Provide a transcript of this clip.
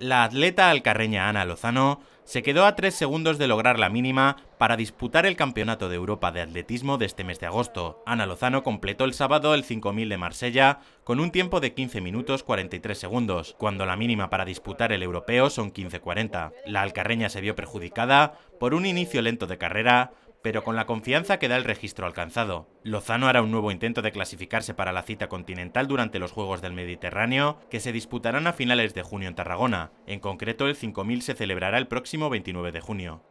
La atleta alcarreña Ana Lozano se quedó a 3 segundos de lograr la mínima para disputar el Campeonato de Europa de Atletismo de este mes de agosto. Ana Lozano completó el sábado el 5000 de Marsella con un tiempo de 15 minutos 43 segundos, cuando la mínima para disputar el europeo son 15.40. La alcarreña se vio perjudicada por un inicio lento de carrera, pero con la confianza que da el registro alcanzado. Lozano hará un nuevo intento de clasificarse para la cita continental durante los Juegos del Mediterráneo, que se disputarán a finales de junio en Tarragona. En concreto, el 5000 se celebrará el próximo 29 de junio.